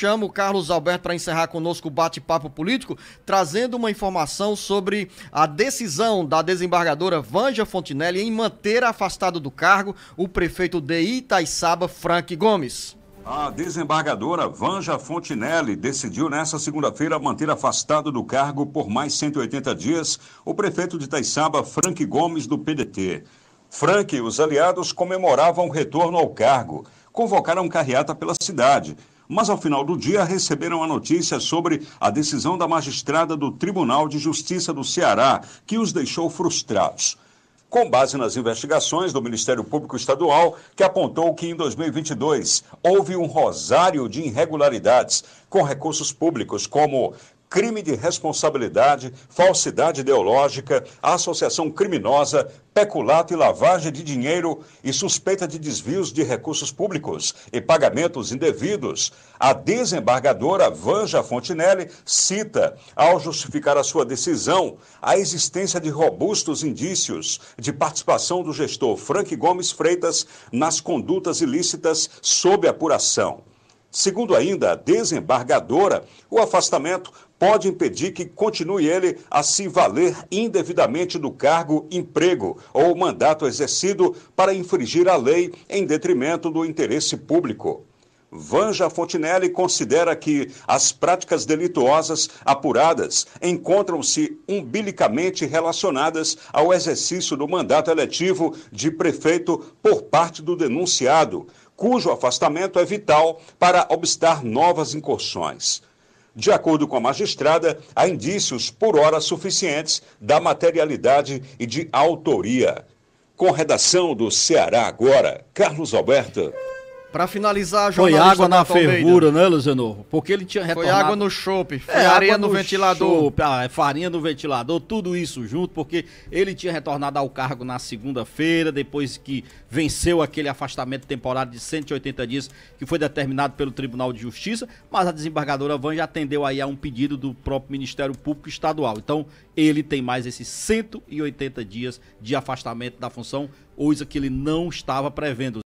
chamo o Carlos Alberto para encerrar conosco o bate-papo político, trazendo uma informação sobre a decisão da desembargadora Vanja Fontinelli em manter afastado do cargo o prefeito de Itaissaba, Frank Gomes. A desembargadora Vanja Fontinelli decidiu nesta segunda-feira manter afastado do cargo por mais 180 dias o prefeito de Itaissaba, Frank Gomes, do PDT. Frank e os aliados comemoravam o retorno ao cargo, convocaram carreata pela cidade, mas ao final do dia receberam a notícia sobre a decisão da magistrada do Tribunal de Justiça do Ceará, que os deixou frustrados com base nas investigações do Ministério Público Estadual, que apontou que em 2022 houve um rosário de irregularidades com recursos públicos, como crime de responsabilidade, falsidade ideológica, associação criminosa, peculato e lavagem de dinheiro e suspeita de desvios de recursos públicos e pagamentos indevidos. A desembargadora Vanja Fontinelli cita, ao justificar a sua decisão, a existência de robustos indícios de participação do gestor Frank Gomes Freitas nas condutas ilícitas sob apuração. Segundo ainda a desembargadora, o afastamento pode impedir que continue ele a se valer indevidamente do cargo, emprego ou mandato exercido para infringir a lei em detrimento do interesse público. Vanja Fontinelli considera que as práticas delituosas apuradas encontram-se umbilicamente relacionadas ao exercício do mandato eletivo de prefeito por parte do denunciado, cujo afastamento é vital para obstar novas incursões. De acordo com a magistrada, há indícios por hora suficientes da materialidade e de autoria. Com redação do Ceará Agora, Carlos Alberto. Para finalizar, Foi água na fervura, né, Luciano? Porque ele tinha retornado... Foi água no chope, é, farinha no, no, ventilador. Chope, ah, é farinha no ventilador, tudo isso junto, porque ele tinha retornado ao cargo na segunda-feira, depois que venceu aquele afastamento temporário de 180 dias que foi determinado pelo Tribunal de Justiça, mas a desembargadora Van já atendeu aí a um pedido do próprio Ministério Público Estadual. Então, ele tem mais esses 180 dias de afastamento da função, coisa que ele não estava prevendo.